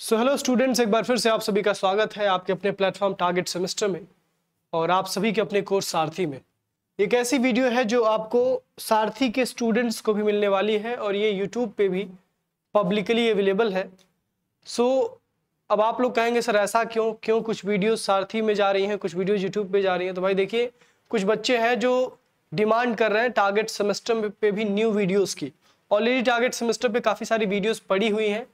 so hello students एक बार फिर से आप सभी का स्वागत है आपके अपने प्लेटफॉर्म टारगेट सेमेस्टर में और आप सभी के अपने कोर्स सारथी में एक ऐसी वीडियो है जो आपको सारथी के स्टूडेंट्स को भी मिलने वाली है और ये यूट्यूब पे भी पब्लिकली अवेलेबल है सो so, अब आप लोग कहेंगे सर ऐसा क्यों क्यों कुछ वीडियो सारथी में जा रही हैं कुछ वीडियो यूट्यूब पर जा रही हैं तो भाई देखिए कुछ बच्चे हैं जो डिमांड कर रहे हैं टारगेट सेमेस्टर पर भी न्यू वीडियोज़ की ऑलरेडी टारगेट सेमेस्टर पे काफ़ी सारी वीडियोज़ पड़ी हुई हैं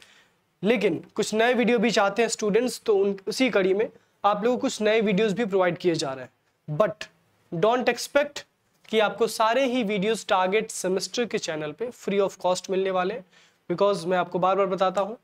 लेकिन कुछ नए वीडियो भी चाहते हैं स्टूडेंट्स तो उन उसी कड़ी में आप लोगों को कुछ नए वीडियोस भी प्रोवाइड किए जा रहे हैं बट डोंट एक्सपेक्ट कि आपको सारे ही वीडियोस टारगेट सेमेस्टर के चैनल पे फ्री ऑफ कॉस्ट मिलने वाले बिकॉज मैं आपको बार बार बताता हूँ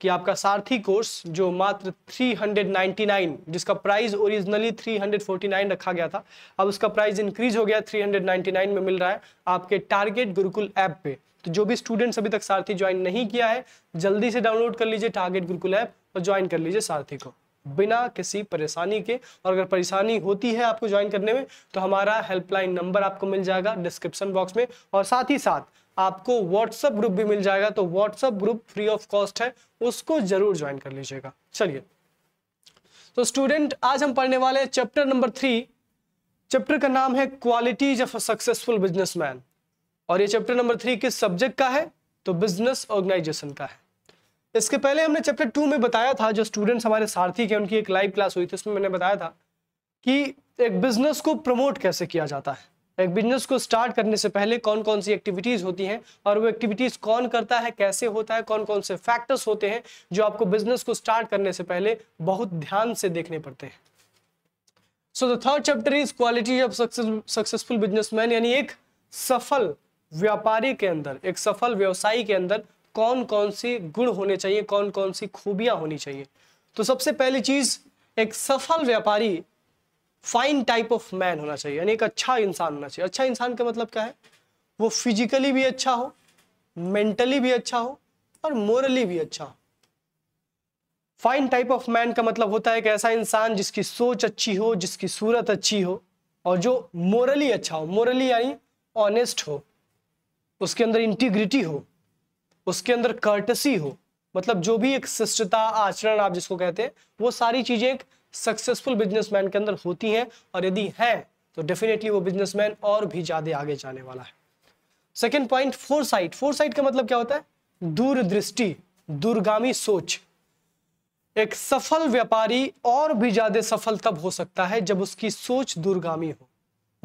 कि आपका सारथी कोर्स जो मात्र 399 जिसका प्राइस ओरिजिनली 349 रखा गया था अब उसका प्राइस इंक्रीज हो गया 399 में मिल रहा है आपके टारगेट गुरुकुल ऐप पे तो जो भी स्टूडेंट्स अभी तक सारथी ज्वाइन नहीं किया है जल्दी से डाउनलोड कर लीजिए टारगेट गुरुकुल ऐप और ज्वाइन कर लीजिए सारथी को बिना किसी परेशानी के और अगर परेशानी होती है आपको ज्वाइन करने में तो हमारा हेल्पलाइन नंबर आपको मिल जाएगा डिस्क्रिप्शन बॉक्स में और साथ ही साथ आपको व्हाट्सअप ग्रुप भी मिल जाएगा तो WhatsApp group free of cost है उसको जरूर ज्वाइन कर लीजिएगा चलिए तो स्टूडेंट आज हम पढ़ने वाले चैप्टर नंबर थ्री चैप्टर का नाम है qualities of a successful businessman और ये चैप्टर नंबर थ्री किस सब्जेक्ट का है तो बिजनेस ऑर्गेनाइजेशन का है इसके पहले हमने चैप्टर टू में बताया था जो स्टूडेंट्स हमारे सारथी के उनकी एक लाइव क्लास हुई थी उसमें मैंने बताया था कि एक बिजनेस को प्रमोट कैसे किया जाता है एक बिजनेस को स्टार्ट करने से पहले कौन कौन सी एक्टिविटीज होती हैं और वो एक्टिविटीज कौन करता है कैसे होता है कौन कौन से फैक्टर्स होते हैं जो आपको बिजनेस को स्टार्ट करने से पहले बहुत ध्यान से देखने पड़ते हैं so the third chapter is quality of successful businessman यानी एक सफल व्यापारी के अंदर एक सफल व्यवसायी के अंदर कौन कौन सी गुण होने चाहिए कौन कौन सी खूबियां होनी चाहिए तो सबसे पहली चीज एक सफल व्यापारी फाइन टाइप ऑफ मैन होना चाहिए यानी एक अच्छा इंसान होना चाहिए अच्छा इंसान का मतलब क्या है वो फिजिकली भी अच्छा हो मेंटली भी अच्छा हो और मोरली भी अच्छा हो फाइन टाइप ऑफ मैन का मतलब होता है एक ऐसा इंसान जिसकी सोच अच्छी हो जिसकी सूरत अच्छी हो और जो मोरली अच्छा हो मोरली यानी ऑनेस्ट हो उसके अंदर इंटीग्रिटी हो उसके अंदर कर्टसी हो मतलब जो भी एक शिष्टता आचरण आप जिसको कहते हैं वो सारी चीजें एक सक्सेसफुल बिजनेसमैन के अंदर होती हैं और यदि हैं तो डेफिनेटली वो बिजनेसमैन और भी ज्यादा आगे जाने वाला है second point foresight foresight का मतलब क्या होता है दूरदृष्टि दूरगामी सोच एक सफल व्यापारी और भी ज्यादा सफल तब हो सकता है जब उसकी सोच दूरगामी हो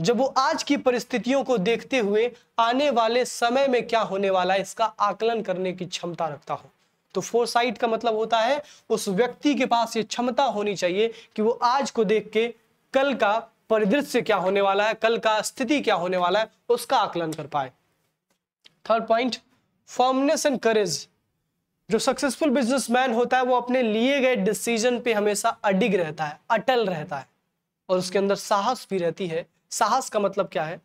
जब वो आज की परिस्थितियों को देखते हुए आने वाले समय में क्या होने वाला है इसका आकलन करने की क्षमता रखता हो तो फोरसाइट का मतलब होता है उस व्यक्ति के पास ये क्षमता होनी चाहिए कि वो आज को देख के कल का परिदृश्य क्या होने वाला है कल का स्थिति क्या होने वाला है उसका आकलन कर पाए third point firmness and courage जो सक्सेसफुल बिजनेसमैन होता है वो अपने लिए गए डिसीजन पे हमेशा अडिग रहता है अटल रहता है और उसके अंदर साहस भी रहती है साहस का मतलब क्या है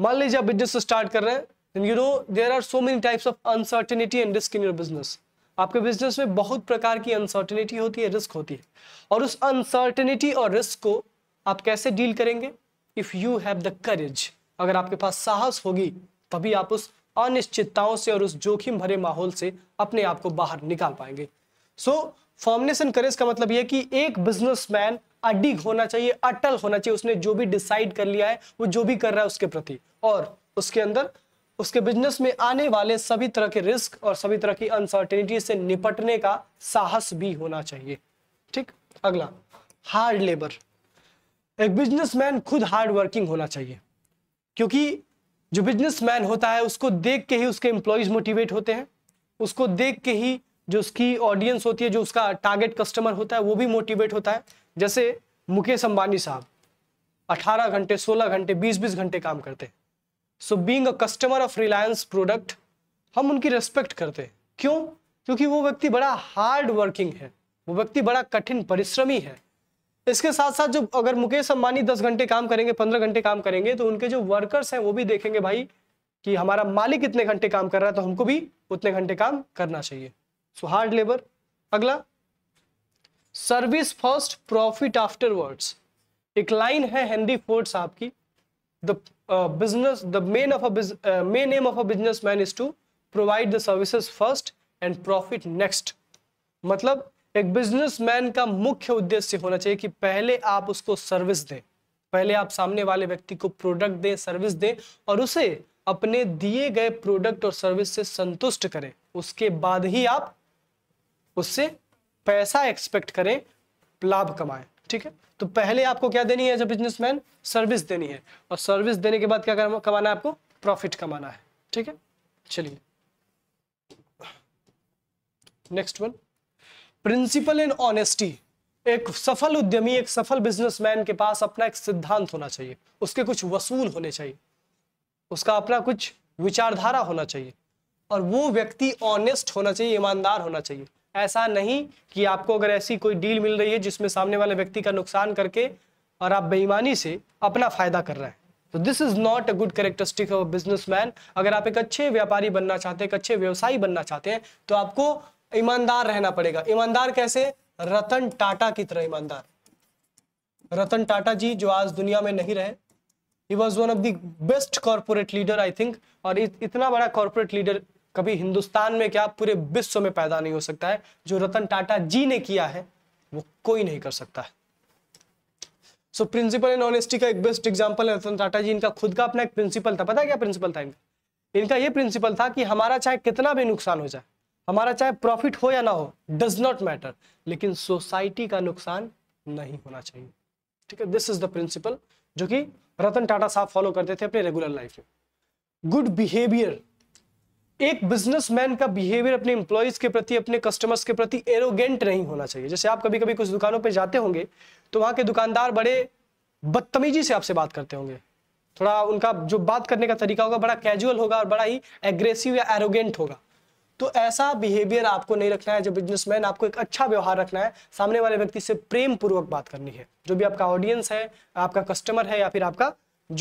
मान लीजिए आप बिजनेस स्टार्ट कर रहे हैं you know there are so many types of uncertainty and risk in your business आपके बिजनेस में बहुत प्रकार की अनसर्टेनिटी होती है रिस्क होती है और उस अनसर्टेनिटी और रिस्क को आप कैसे डील करेंगे if you have the courage अगर आपके पास साहस होगी तभी आप उस अनिश्चितताओं से और उस जोखिम भरे माहौल से अपने आप को बाहर निकाल पाएंगे सो फॉर्मनेस एंड करेज का मतलब यह कि एक बिजनेसमैन अडिग होना चाहिए अटल होना चाहिए उसने जो भी डिसाइड कर लिया है वो जो भी कर रहा है उसके प्रति और उसके अंदर उसके बिजनेस में आने वाले सभी तरह के रिस्क और सभी तरह की अनसर्टेनिटी से निपटने का साहस भी होना चाहिए ठीक अगला हार्ड लेबर एक बिजनेसमैन खुद हार्ड वर्किंग होना चाहिए क्योंकि जो बिजनेसमैन होता है उसको देख के ही उसके एम्प्लॉयज मोटिवेट होते हैं उसको देख के ही जो उसकी ऑडियंस होती है जो उसका टारगेट कस्टमर होता है वो भी मोटिवेट होता है जैसे मुकेश अंबानी साहब 18 घंटे 16 घंटे 20-20 घंटे काम करते हैं so being a customer of Reliance product हम उनकी रेस्पेक्ट करते हैं क्यों क्योंकि वो व्यक्ति बड़ा हार्ड वर्किंग है वो व्यक्ति बड़ा कठिन परिश्रमी है इसके साथ साथ जो अगर मुकेश अंबानी दस घंटे काम करेंगे पंद्रह घंटे काम करेंगे तो उनके जो वर्कर्स हैं वो भी देखेंगे भाई कि हमारा मालिक इतने घंटे काम कर रहा है तो हमको भी उतने घंटे काम करना चाहिए सो हार्ड लेबर अगला सर्विस फर्स्ट प्रॉफिट आफ्टरवर्ड्स एक लाइन है हेनरी फोर्ड साहब की the business the men of a men aim of a business man is to provide the services first and profit next मतलब एक businessman का मुख्य उद्देश्य होना चाहिए कि पहले आप उसको सर्विस दें पहले आप सामने वाले व्यक्ति को प्रोडक्ट दें सर्विस दें और उसे अपने दिए गए प्रोडक्ट और सर्विस से संतुष्ट करें उसके बाद ही आप उससे पैसा एक्सपेक्ट करे लाभ कमाए ठीक है तो पहले आपको क्या देनी है एज बिजनेसमैन सर्विस देनी है और सर्विस देने के बाद क्या कमाना है आपको प्रॉफिट कमाना है ठीक है चलिए next one principle in honesty एक सफल उद्यमी एक सफल बिजनेसमैन के पास अपना एक सिद्धांत होना चाहिए उसके कुछ वसूल होने चाहिए उसका अपना कुछ विचारधारा होना चाहिए और वो व्यक्ति ऑनेस्ट होना चाहिए ईमानदार होना चाहिए ऐसा नहीं कि आपको अगर ऐसी कोई डील मिल रही है जिसमें सामने वाले व्यक्ति का नुकसान करके और आप बेईमानी से अपना फायदा कर रहे हैं तो this is not a good characteristic of business man अगर आप एक अच्छे व्यापारी बनना चाहते हैं एक अच्छे व्यवसायी बनना चाहते हैं तो आपको ईमानदार रहना पड़ेगा ईमानदार कैसे रतन टाटा की तरह ईमानदार रतन टाटा जी जो आज दुनिया में नहीं रहे ही was one of the best corporate leader I think और इतना बड़ा कॉर्पोरेट लीडर कभी हिंदुस्तान में क्या पूरे विश्व में पैदा नहीं हो सकता है जो रतन टाटा जी ने किया है वो कोई नहीं कर सकता सो प्रिंसिपल इन ऑनेस्टी का एक बेस्ट एग्जाम्पल है रतन टाटा जी इनका खुद का अपना एक प्रिंसिपल था पता है क्या प्रिंसिपल था इनका इनका ये प्रिंसिपल था कि हमारा चाहे कितना भी नुकसान हो जाए हमारा चाहे प्रॉफिट हो या ना हो डज नॉट मैटर लेकिन सोसाइटी का नुकसान नहीं होना चाहिए ठीक है दिस इज द प्रिंसिपल जो कि रतन टाटा साहब फॉलो करते थे अपने रेगुलर लाइफ में गुड बिहेवियर एक बिजनेसमैन का बिहेवियर अपने इंप्लॉयज के प्रति अपने कस्टमर्स के प्रति एरोगेंट नहीं होना चाहिए जैसे आप कभी कभी कुछ दुकानों पर जाते होंगे तो वहां के दुकानदार बड़े बदतमीजी से आपसे बात करते होंगे थोड़ा उनका जो बात करने का तरीका होगा बड़ा कैजुअल होगा और बड़ा ही एग्रेसिव या एरोगेंट होगा तो ऐसा बिहेवियर आपको नहीं रखना है जो बिजनेसमैन आपको एक अच्छा व्यवहार रखना है सामने वाले व्यक्ति से प्रेम पूर्वक बात करनी है जो भी आपका ऑडियंस है आपका कस्टमर है या फिर आपका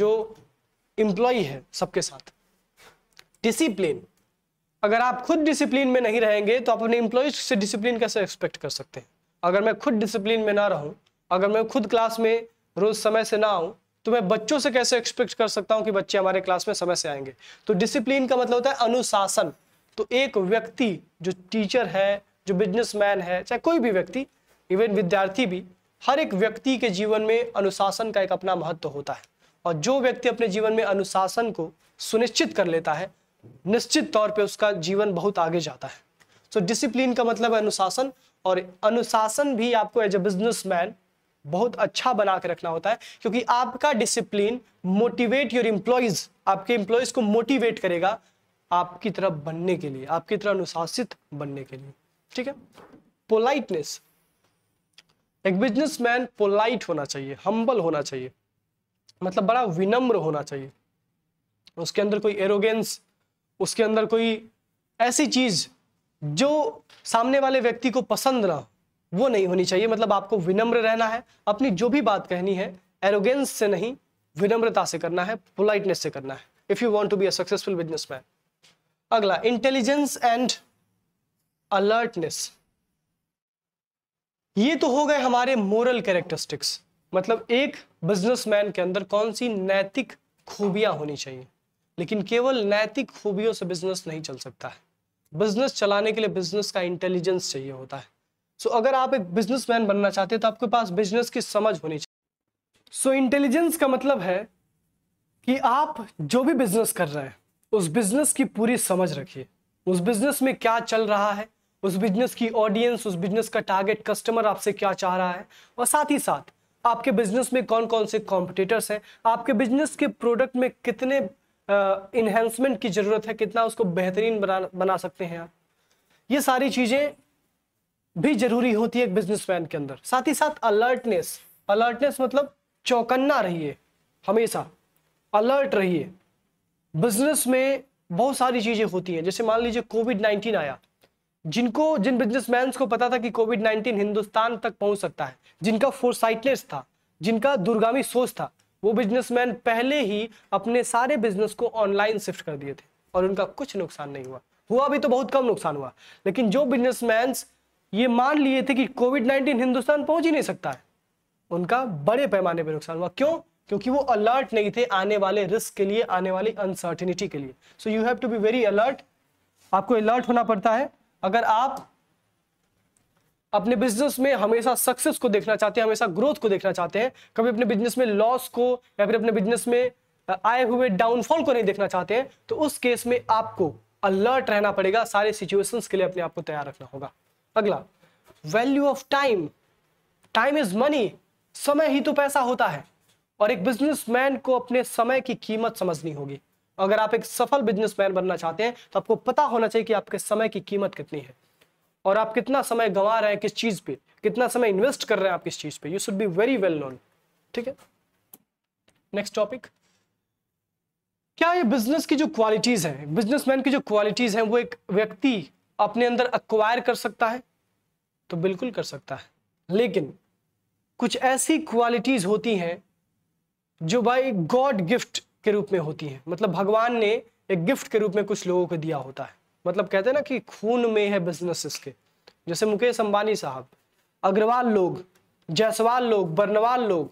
जो इम्प्लॉय है सबके साथ डिसिप्लिन अगर आप खुद डिसिप्लिन में नहीं रहेंगे तो आप अपने इम्प्लॉयज से डिसिप्लिन कैसे एक्सपेक्ट कर सकते हैं अगर मैं खुद डिसिप्लिन में ना रहूं अगर मैं खुद क्लास में रोज समय से ना आऊं तो मैं बच्चों से कैसे एक्सपेक्ट कर सकता हूं कि बच्चे हमारे क्लास में समय से आएंगे तो डिसिप्लिन का मतलब होता है अनुशासन तो एक व्यक्ति जो टीचर है जो बिजनेसमैन है चाहे कोई भी व्यक्ति इवन विद्यार्थी भी हर एक व्यक्ति के जीवन में अनुशासन का एक अपना महत्व होता है और जो व्यक्ति अपने जीवन में अनुशासन को सुनिश्चित कर लेता है निश्चित तौर पे उसका जीवन बहुत आगे जाता है सो so, डिसिप्लिन का मतलब है अनुशासन और अनुशासन भी आपको एज ए बिजनेस बहुत अच्छा बना के रखना होता है क्योंकि आपका डिसिप्लिन मोटिवेट योर इम्प्लॉयज आपके इम्प्लॉयज को मोटिवेट करेगा आपकी तरफ बनने के लिए आपकी तरह अनुशासित बनने के लिए ठीक है पोलाइटनेस एक बिजनेसमैन पोलाइट होना चाहिए हम्बल होना चाहिए मतलब बड़ा विनम्र होना चाहिए उसके अंदर कोई एरोगेंस उसके अंदर कोई ऐसी चीज जो सामने वाले व्यक्ति को पसंद ना वो नहीं होनी चाहिए मतलब आपको विनम्र रहना है अपनी जो भी बात कहनी है एरोगेंस से नहीं विनम्रता से करना है पोलाइटनेस से करना है if you want to be a successful business businessman अगला इंटेलिजेंस एंड अलर्टनेस ये तो हो गए हमारे मोरल कैरेक्टरिस्टिक्स मतलब एक बिजनेसमैन के अंदर कौन सी नैतिक खूबियां होनी चाहिए लेकिन केवल नैतिक खूबियों से बिजनेस नहीं चल सकता है बिजनेस चलाने के लिए बिजनेस का इंटेलिजेंस चाहिए होता है सो so, अगर आप एक बिजनेसमैन बनना चाहते हैं तो आपके पास बिजनेस की समझ होनी चाहिए सो so, इंटेलिजेंस का मतलब है कि आप जो भी बिजनेस कर रहे हैं उस बिजनेस की पूरी समझ रखिए उस बिजनेस में क्या चल रहा है उस बिजनेस की ऑडियंस उस बिजनेस का टारगेट कस्टमर आपसे क्या चाह रहा है और साथ ही साथ आपके बिजनेस में कौन कौन से कॉम्पिटिटर्स हैं आपके बिजनेस के प्रोडक्ट में कितने इन्हेंसमेंट की ज़रूरत है कितना उसको बेहतरीन बना बना सकते हैं आप ये सारी चीज़ें भी ज़रूरी होती है एक बिजनेसमैन के अंदर साथ ही साथ अलर्टनेस अलर्टनेस मतलब चौकन्ना रहिए हमेशा अलर्ट रहिए बिजनेस में बहुत सारी चीज़ें होती हैं जैसे मान लीजिए कोविड नाइन्टीन आया जिनको जिन बिजनेसमैन को पता था कि कोविड नाइन्टीन हिंदुस्तान तक पहुंच सकता है जिनका फोरसाइटनेस था जिनका दुर्गामी सोच था वो बिजनेसमैन पहले ही अपने सारे बिजनेस को ऑनलाइन शिफ्ट कर दिए थे और उनका कुछ नुकसान नहीं हुआ हुआ भी तो बहुत कम नुकसान हुआ लेकिन जो बिजनेसमैन ये मान लिए थे कि कोविड नाइन्टीन हिंदुस्तान पहुंच ही नहीं सकता है उनका बड़े पैमाने पर नुकसान हुआ क्यों क्योंकि वो अलर्ट नहीं थे आने वाले रिस्क के लिए आने वाली अनसर्टिनिटी के लिए so you have to be very alert आपको अलर्ट होना पड़ता है अगर आप अपने बिजनेस में हमेशा सक्सेस को देखना चाहते हैं हमेशा ग्रोथ को देखना चाहते हैं कभी अपने बिजनेस में लॉस को या फिर अपने बिजनेस में आए हुए डाउनफॉल को नहीं देखना चाहते हैं तो उस केस में आपको अलर्ट रहना पड़ेगा सारे सिचुएशंस के लिए अपने आप को तैयार रखना होगा अगला value of time time is money समय ही तो पैसा होता है और एक बिजनेसमैन को अपने समय की कीमत समझनी होगी अगर आप एक सफल बिजनेसमैन बनना चाहते हैं तो आपको पता होना चाहिए कि आपके समय की कीमत कितनी है और आप कितना समय गंवा रहे हैं किस चीज पे कितना समय इन्वेस्ट कर रहे हैं आप किस चीज पे you should be very well known ठीक है नेक्स्ट टॉपिक क्या ये बिजनेस की जो क्वालिटीज है बिजनेसमैन की जो क्वालिटीज है वो एक व्यक्ति अपने अंदर अक्वायर कर सकता है तो बिल्कुल कर सकता है लेकिन कुछ ऐसी क्वालिटीज होती हैं जो भाई गॉड गिफ्ट के रूप में होती हैं मतलब भगवान ने एक गिफ्ट के रूप में कुछ लोगों को दिया होता है मतलब कहते हैं ना कि खून में है बिजनेस इसके जैसे मुकेश अंबानी साहब अग्रवाल लोग जायसवाल लोग बर्नवाल लोग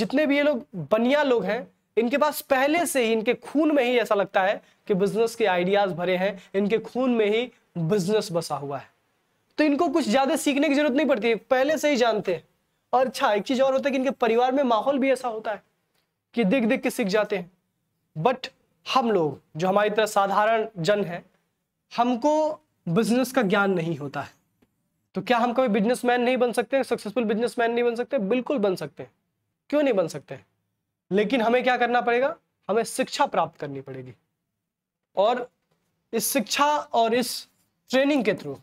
जितने भी ये लोग बनिया लोग हैं इनके पास पहले से ही इनके खून में ही ऐसा लगता है कि बिजनेस के आइडियाज भरे हैं इनके खून में ही बिजनेस बसा हुआ है तो इनको कुछ ज्यादा सीखने की जरूरत नहीं पड़ती है पहले से ही जानते हैं और अच्छा एक चीज और होता है कि इनके परिवार में माहौल भी ऐसा होता है कि दिख दिख के सीख जाते हैं बट हम लोग जो हमारी तरह साधारण जन है हमको बिजनेस का ज्ञान नहीं होता है तो क्या हम कभी बिजनेसमैन नहीं बन सकते सक्सेसफुल बिजनेसमैन नहीं बन सकते बिल्कुल बन सकते हैं क्यों नहीं बन सकते लेकिन हमें क्या करना पड़ेगा हमें शिक्षा प्राप्त करनी पड़ेगी और इस शिक्षा और इस ट्रेनिंग के थ्रू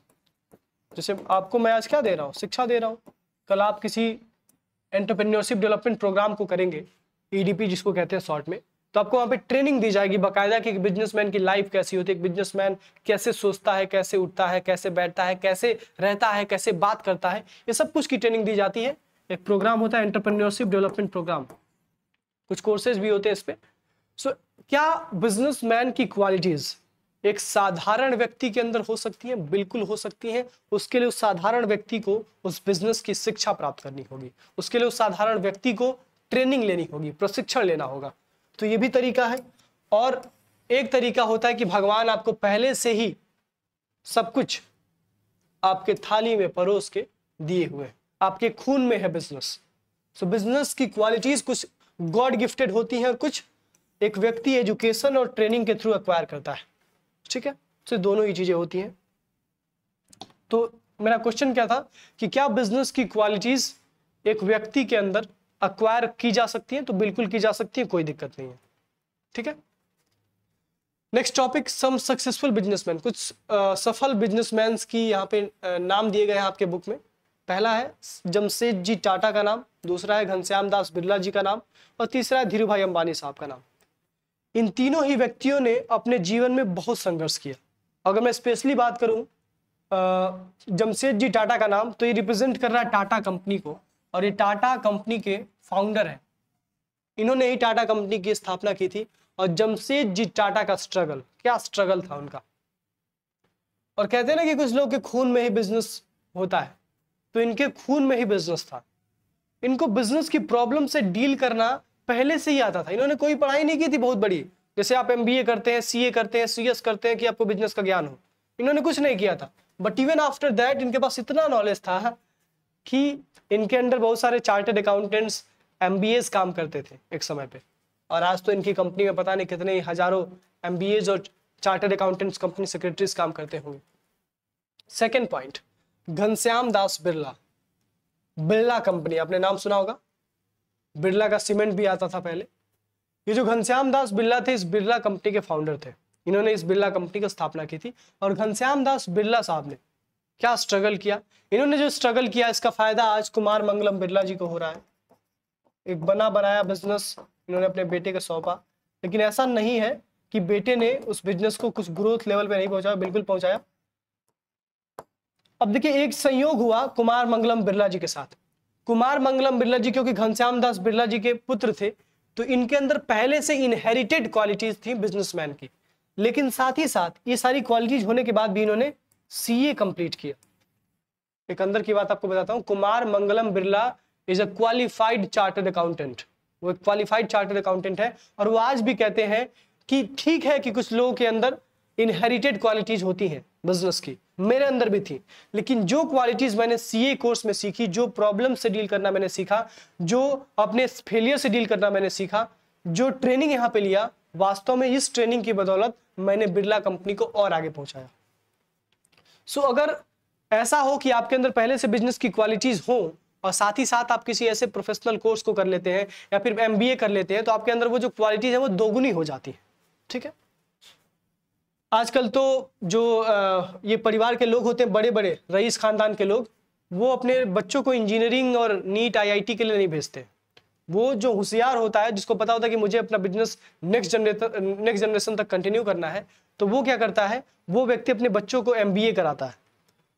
जैसे आपको मैं आज क्या दे रहा हूँ शिक्षा दे रहा हूँ कल आप किसी एंटरप्रेन्योरशिप डेवलपमेंट प्रोग्राम को करेंगे ईडीपी e जिसको कहते हैं शॉर्ट में तो आपको वहाँ पे ट्रेनिंग दी जाएगी बाकायदा कि बिजनेसमैन की लाइफ कैसी होती है एक बिजनेसमैन कैसे सोचता है कैसे उठता है कैसे बैठता है कैसे रहता है कैसे बात करता है ये सब कुछ की ट्रेनिंग दी जाती है एक प्रोग्राम होता है एंटरप्रेन्योरशिप डेवलपमेंट प्रोग्राम कुछ कोर्सेज भी होते हैं इस पर सो so, क्या बिजनेस की क्वालिटीज एक साधारण व्यक्ति के अंदर हो सकती है बिल्कुल हो सकती है उसके लिए उस साधारण व्यक्ति को उस बिजनेस की शिक्षा प्राप्त करनी होगी उसके लिए उस साधारण व्यक्ति को ट्रेनिंग लेनी होगी प्रशिक्षण लेना होगा तो ये भी तरीका है और एक तरीका होता है कि भगवान आपको पहले से ही सब कुछ आपके थाली में परोस के दिए हुए आपके खून में है बिजनेस सो बिजनेस की क्वालिटीज कुछ गॉड गिफ्टेड होती हैं और कुछ एक व्यक्ति एजुकेशन और ट्रेनिंग के थ्रू अक्वायर करता है ठीक है तो दोनों ही चीजें होती हैं तो मेरा क्वेश्चन क्या था कि क्या बिजनेस की क्वालिटीज एक व्यक्ति के अंदर अक्वायर की जा सकती है तो बिल्कुल की जा सकती है कोई दिक्कत नहीं है ठीक है next topic some successful businessman कुछ आ, सफल बिजनेसमैन की यहाँ पे नाम दिए गए हैं आपके बुक में पहला है जमशेद जी टाटा का नाम दूसरा है घनश्याम दास बिरला जी का नाम और तीसरा है धीरू भाई अंबानी साहब का नाम इन तीनों ही व्यक्तियों ने अपने जीवन में बहुत संघर्ष किया अगर मैं स्पेशली बात करूं जमशेद जी टाटा का नाम तो ये रिप्रेजेंट कर रहा है टाटा कंपनी को और ये टाटा कंपनी के फाउंडर हैं इन्होंने ही टाटा कंपनी की स्थापना की थी और जमशेद जी टाटा का स्ट्रगल क्या स्ट्रगल था उनका और कहते हैं ना कि कुछ लोग के खून में ही बिजनेस होता है तो इनके खून में ही बिजनेस था इनको बिजनेस की प्रॉब्लम से डील करना पहले से ही आता था इन्होंने कोई पढ़ाई नहीं की थी बहुत बड़ी जैसे आप एम करते हैं सी करते हैं सी करते हैं कि आपको बिजनेस का ज्ञान हो इन्होंने कुछ नहीं किया था बट इवन आफ्टर दैट इनके पास इतना नॉलेज था कि इनके अंडर बहुत सारे चार्टेड अकाउंटेंट्स एम काम करते थे एक समय पे और आज तो इनकी कंपनी में पता नहीं कितने हजारों एम और चार्टेड अकाउंटेंट्स कंपनी सेक्रेटरीज काम करते होंगे second point Ghanshyam Das Birla Birla company आपने नाम सुना होगा बिरला का सीमेंट भी आता था पहले ये जो घनश्याम दास बिरला थे इस बिरला कंपनी के फाउंडर थे इन्होंने इस बिरला कंपनी की स्थापना की थी और घनश्याम दास बिरला साहब ने क्या स्ट्रगल किया इन्होंने जो स्ट्रगल किया इसका फायदा आज कुमार मंगलम बिरला जी को हो रहा है एक बना बनाया बिजनेस इन्होंने अपने बेटे को सौंपा लेकिन ऐसा नहीं है कि बेटे ने उस बिजनेस को कुछ ग्रोथ लेवल पे नहीं पहुंचाया बिल्कुल पहुंचाया अब देखिए एक संयोग हुआ कुमार मंगलम बिरला जी के साथ कुमार मंगलम बिरला जी क्योंकि घनश्याम दास बिरला जी के पुत्र थे तो इनके अंदर पहले से इनहेरिटेड क्वालिटीज थी बिजनेसमैन की लेकिन साथ ही साथ ये सारी क्वालिटीज होने के बाद भी इन्होंने सीए कंप्लीट किया एक अंदर की बात आपको बताता हूँ Kumar Mangalam Birla is a qualified chartered accountant वो एक क्वालिफाइड चार्टर्ड अकाउंटेंट है और वो आज भी कहते हैं कि ठीक है कि कुछ लोगों के अंदर इनहेरिटेड क्वालिटीज होती हैं बिजनेस की मेरे अंदर भी थी लेकिन जो क्वालिटीज मैंने सीए कोर्स में सीखी जो प्रॉब्लम से डील करना मैंने सीखा जो अपने फेलियर से डील करना मैंने सीखा जो ट्रेनिंग यहाँ पे लिया वास्तव में इस ट्रेनिंग की बदौलत मैंने बिरला कंपनी को और आगे पहुंचाया सो अगर ऐसा हो कि आपके अंदर पहले से बिजनेस की क्वालिटीज हो और साथ ही साथ आप किसी ऐसे प्रोफेशनल कोर्स को कर लेते हैं या फिर एम कर लेते हैं तो आपके अंदर वो जो क्वालिटीज है वो दोगुनी हो जाती है ठीक है आजकल तो जो ये परिवार के लोग होते हैं बड़े बड़े रईस खानदान के लोग वो अपने बच्चों को इंजीनियरिंग और नीट आईआईटी के लिए नहीं भेजते वो जो होशियार होता है जिसको पता होता है कि मुझे अपना business next generation next generation तक कंटिन्यू करना है तो वो क्या करता है वो व्यक्ति अपने बच्चों को एम कराता है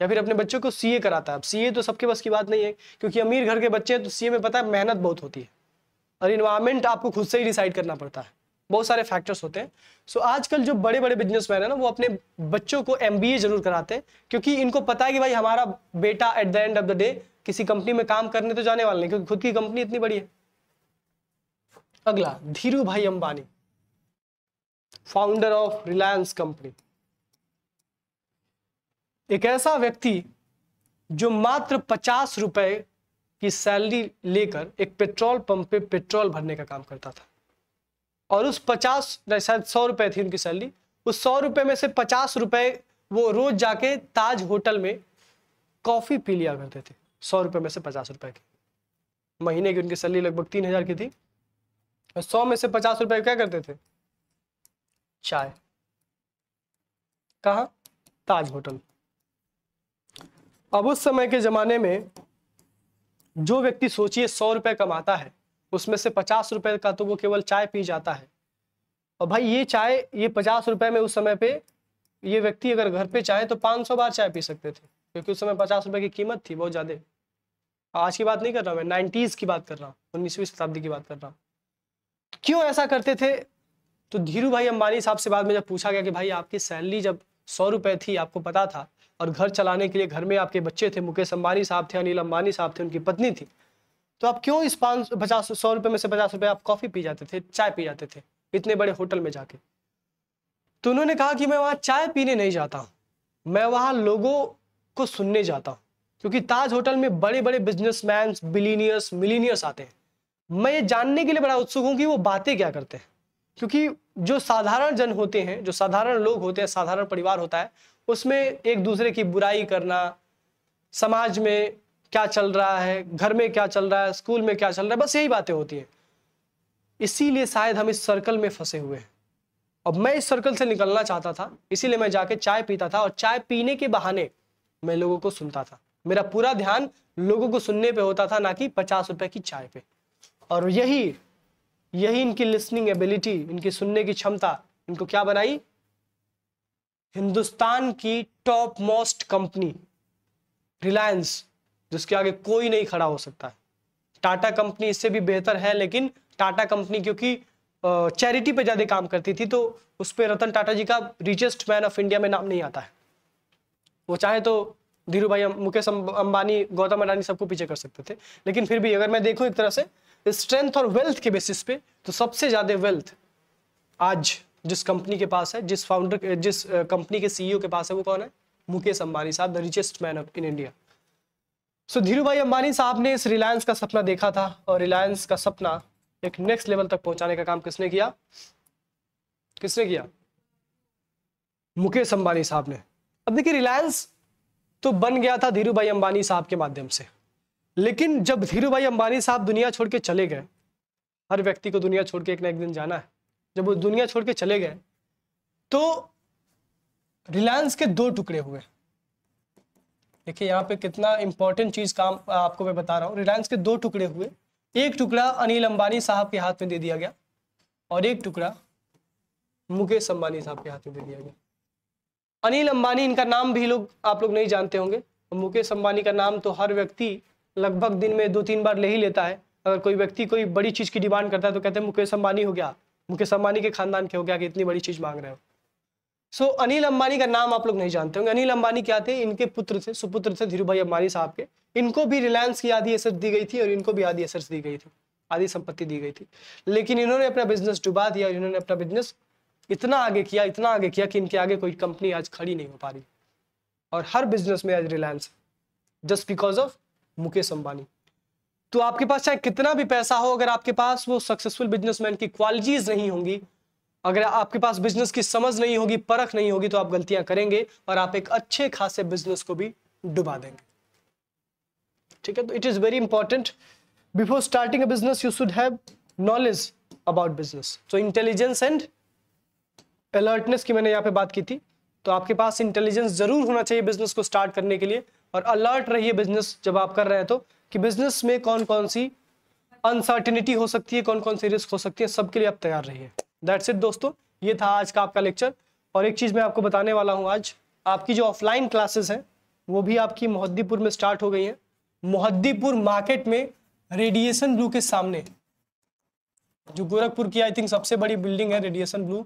या फिर अपने बच्चों को सी कराता है अब सी तो सबके बस की बात नहीं है क्योंकि अमीर घर के बच्चे हैं तो सी में पता है मेहनत बहुत होती है और इन्वायरमेंट आपको खुद से ही डिसाइड करना पड़ता है बहुत सारे फैक्टर्स होते हैं सो so, आजकल जो बड़े बड़े बिजनेसमैन है ना वो अपने बच्चों को एम जरूर कराते हैं क्योंकि इनको पता है कि भाई हमारा बेटा at the end of the day किसी कंपनी में काम करने तो जाने वाले नहीं क्योंकि खुद की कंपनी इतनी बड़ी है अगला Dhiru Bhai Ambani founder of Reliance company एक ऐसा व्यक्ति जो मात्र पचास रुपए की सैलरी लेकर एक पेट्रोल पंप पे पेट्रोल भरने का काम करता था और उस पचास शायद सौ रुपए थी उनकी सैलरी उस सौ रुपए में से पचास रुपए वो रोज जाके ताज होटल में कॉफी पी लिया करते थे सौ रुपए में से पचास रुपए की महीने की उनकी सैलरी लगभग तीन हजार की थी और सौ में से पचास रुपए क्या करते थे चाय कहा ताज होटल अब उस समय के जमाने में जो व्यक्ति सोचिए सौ रुपए कमाता है उसमें से पचास रुपए का तो वो केवल चाय पी जाता है और भाई ये चाय ये पचास रुपए में उस समय पे ये व्यक्ति अगर घर पे चाहे तो पांच सौ बार चाय पी सकते थे क्योंकि उस समय पचास रुपए की कीमत थी बहुत ज्यादा आज की बात नहीं कर रहा मैं नाइनटीज की बात कर रहा हूँ उन्नीसवीं शताब्दी की बात कर रहा हूँ क्यों ऐसा करते थे तो धीरू भाई अंबानी साहब से बाद में जब पूछा गया कि भाई आपकी सैलरी जब सौ रुपये थी आपको पता था और घर चलाने के लिए घर में आपके बच्चे थे मुकेश अंबानी साहब थे अनिल अंबानी साहब थे उनकी पत्नी थी तो आप क्यों इस पाँच पचास सौ रुपये में से पचास रुपये आप कॉफ़ी पी जाते थे चाय पी जाते थे इतने बड़े होटल में जाके तो उन्होंने कहा कि मैं वहाँ चाय पीने नहीं जाता हूँ मैं वहाँ लोगों को सुनने जाता हूँ क्योंकि ताज होटल में बड़े बड़े बिजनेसमैन बिलीनियर्स मिलीनियर्स आते हैं मैं ये जानने के लिए बड़ा उत्सुक हूँ कि वो बातें क्या करते हैं क्योंकि जो साधारण जन होते हैं जो साधारण लोग होते हैं साधारण परिवार होता है उसमें एक दूसरे की बुराई करना समाज में क्या चल रहा है घर में क्या चल रहा है स्कूल में क्या चल रहा है बस यही बातें होती हैं इसीलिए शायद हम इस सर्कल में फंसे हुए हैं और मैं इस सर्कल से निकलना चाहता था इसीलिए मैं जाके चाय पीता था और चाय पीने के बहाने मैं लोगों को सुनता था मेरा पूरा ध्यान लोगों को सुनने पे होता था ना कि पचास रुपए की चाय पे और यही यही इनकी लिसनिंग एबिलिटी इनकी सुनने की क्षमता इनको क्या बनाई हिंदुस्तान की टॉप मोस्ट कंपनी रिलायंस जिसके आगे कोई नहीं खड़ा हो सकता है टाटा कंपनी इससे भी बेहतर है लेकिन टाटा कंपनी क्योंकि चैरिटी पे ज़्यादा काम करती थी तो उस पर रतन टाटा जी का रिचेस्ट मैन ऑफ इंडिया में नाम नहीं आता है वो चाहे तो धीरू भाई मुकेश अंबानी गौतम अडानी सबको पीछे कर सकते थे लेकिन फिर भी अगर मैं देखूं एक तरह से स्ट्रेंथ और वेल्थ के बेसिस पे तो सबसे ज़्यादा वेल्थ आज जिस कंपनी के पास है जिस फाउंडर जिस कंपनी के सीईओ के पास है वो कौन है मुकेश अंबानी साहब the richest man in India so Dhiru Bhai Ambani साहब ने इस रिलायंस का सपना देखा था और रिलायंस का सपना एक नेक्स्ट लेवल तक पहुंचाने का काम किसने किया किसने किया मुकेश अंबानी साहब ने अब देखिए रिलायंस तो बन गया था धीरू भाई अंबानी साहब के माध्यम से लेकिन जब धीरू भाई अंबानी साहब दुनिया छोड़ के चले गए हर व्यक्ति को दुनिया छोड़ के एक ना एक दिन जाना है जब वो दुनिया छोड़ के चले गए तो रिलायंस के दो टुकड़े हुए देखिए यहाँ पे कितना इंपॉर्टेंट चीज काम आपको मैं बता रहा हूँ रिलायंस के दो टुकड़े हुए एक टुकड़ा अनिल अंबानी साहब के हाथ में दे दिया गया और एक टुकड़ा मुकेश अंबानी साहब के हाथ में दे दिया गया अनिल अंबानी इनका नाम भी लोग आप लोग नहीं जानते होंगे मुकेश अंबानी का नाम तो हर व्यक्ति लगभग दिन में दो तीन बार ले ही लेता है अगर कोई व्यक्ति कोई बड़ी चीज़ की डिमांड करता है तो कहते हैं मुकेश अंबानी हो गया मुकेश अंबानी के खानदान के हो गया कि इतनी बड़ी चीज़ मांग रहे हो सो so, अनिल अंबानी का नाम आप लोग नहीं जानते होंगे अनिल अंबानी क्या थे इनके पुत्र थे सुपुत्र थे धीरू भाई अंबानी साहब के इनको भी रिलायंस की आधी असर दी गई थी और इनको भी आधी असर दी गई थी आधी संपत्ति दी गई थी लेकिन इन्होंने अपना बिजनेस डुबा दिया इन्होंने अपना बिजनेस इतना आगे किया इतना आगे किया कि इनके आगे कोई कंपनी आज खड़ी नहीं हो पा रही और हर बिजनेस में आज Reliance just because of Mukesh Ambani तो आपके पास चाहे कितना भी पैसा हो अगर आपके पास वो सक्सेसफुल बिजनेसमैन की क्वालिटीज नहीं होंगी अगर आपके पास बिजनेस की समझ नहीं होगी परख नहीं होगी तो आप गलतियां करेंगे और आप एक अच्छे खासे बिजनेस को भी डुबा देंगे ठीक है तो it is very important before starting a business you should have knowledge about business तो इंटेलिजेंस एंड अलर्टनेस की मैंने यहाँ पे बात की थी तो आपके पास इंटेलिजेंस जरूर होना चाहिए बिजनेस को स्टार्ट करने के लिए और अलर्ट रहिए बिजनेस जब आप कर रहे हैं तो कि बिजनेस में कौन कौन सी अनसर्टिनिटी हो सकती है कौन कौन सी रिस्क हो सकती है सबके लिए आप तैयार रहिए दैट्स इट दोस्तों ये था आज का आपका लेक्चर और एक चीज़ मैं आपको बताने वाला हूँ आज आपकी जो ऑफलाइन क्लासेस हैं वो भी आपकी मोहद्दीपुर में स्टार्ट हो गई हैं मोहद्दीपुर मार्केट में रेडिएशन ब्लू के सामने जो गोरखपुर की आई थिंक सबसे बड़ी बिल्डिंग है रेडिएशन ब्लू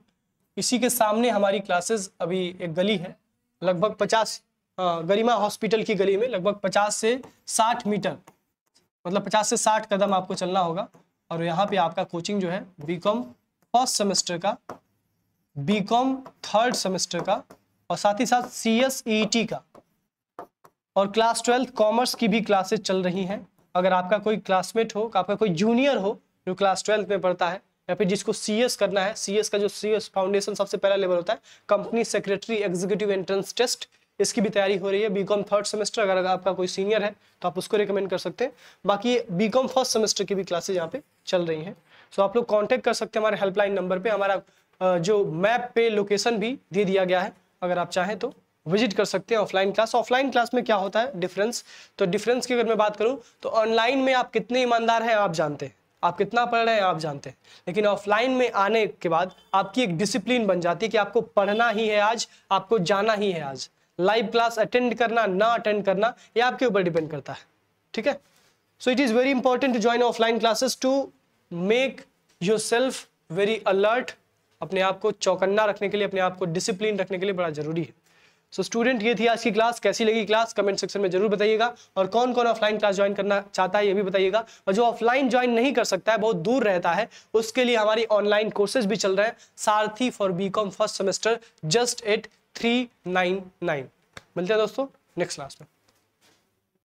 इसी के सामने हमारी क्लासेस अभी एक गली है लगभग पचास हाँ, गरिमा हॉस्पिटल की गली में लगभग पचास से साठ मीटर मतलब पचास से साठ कदम आपको चलना होगा और यहाँ पे आपका कोचिंग जो है बी फर्स्ट सेमेस्टर का बी थर्ड सेमेस्टर का और साथ ही साथ सी एस ई टी का और क्लास ट्वेल्थ कॉमर्स की भी क्लासेस चल रही हैं अगर आपका कोई क्लासमेट हो आपका कोई जूनियर हो जो क्लास ट्वेल्थ में पढ़ता है या फिर जिसको सी एस करना है सी एस का जो सी एस फाउंडेशन सबसे पहला लेवल होता है company secretary executive entrance test इसकी भी तैयारी हो रही है बीकॉम थर्ड सेमेस्टर अगर आपका कोई सीनियर है तो आप उसको रिकमेंड कर सकते हैं बाकी बीकॉम फर्स्ट सेमेस्टर की भी क्लासेज यहाँ पे चल रही हैं सो आप लोग कॉन्टेक्ट कर सकते हैं हमारे हेल्पलाइन नंबर पर हमारा जो मैप पे लोकेशन भी दे दिया गया है अगर आप चाहें तो विजिट कर सकते हैं ऑफलाइन क्लास ऑफलाइन क्लास में क्या होता है डिफरेंस तो डिफरेंस की अगर मैं बात करूँ तो ऑनलाइन में आप कितने ईमानदार हैं आप जानते हैं आप कितना पढ़ रहे हैं आप जानते हैं लेकिन ऑफलाइन में आने के बाद आपकी एक डिसिप्लिन बन जाती है कि आपको पढ़ना ही है आज आपको जाना ही है आज लाइव क्लास अटेंड करना ना अटेंड करना ये आपके ऊपर डिपेंड करता है ठीक है so it is very important to join offline classes to make yourself very alert अपने आप को चौकन्ना रखने के लिए अपने आप को डिसिप्लिन रखने के लिए बड़ा जरूरी है सो so, स्टूडेंट ये थी आज की क्लास कैसी लगी क्लास कमेंट सेक्शन में जरूर बताइएगा और कौन कौन ऑफलाइन क्लास ज्वाइन करना चाहता है ये भी बताइएगा और जो ऑफलाइन ज्वाइन नहीं कर सकता है बहुत दूर रहता है उसके लिए हमारी ऑनलाइन कोर्सेज भी चल रहे हैं Sarathi for B first semester just eight three nine nine मिलते हैं दोस्तों नेक्स्ट क्लास में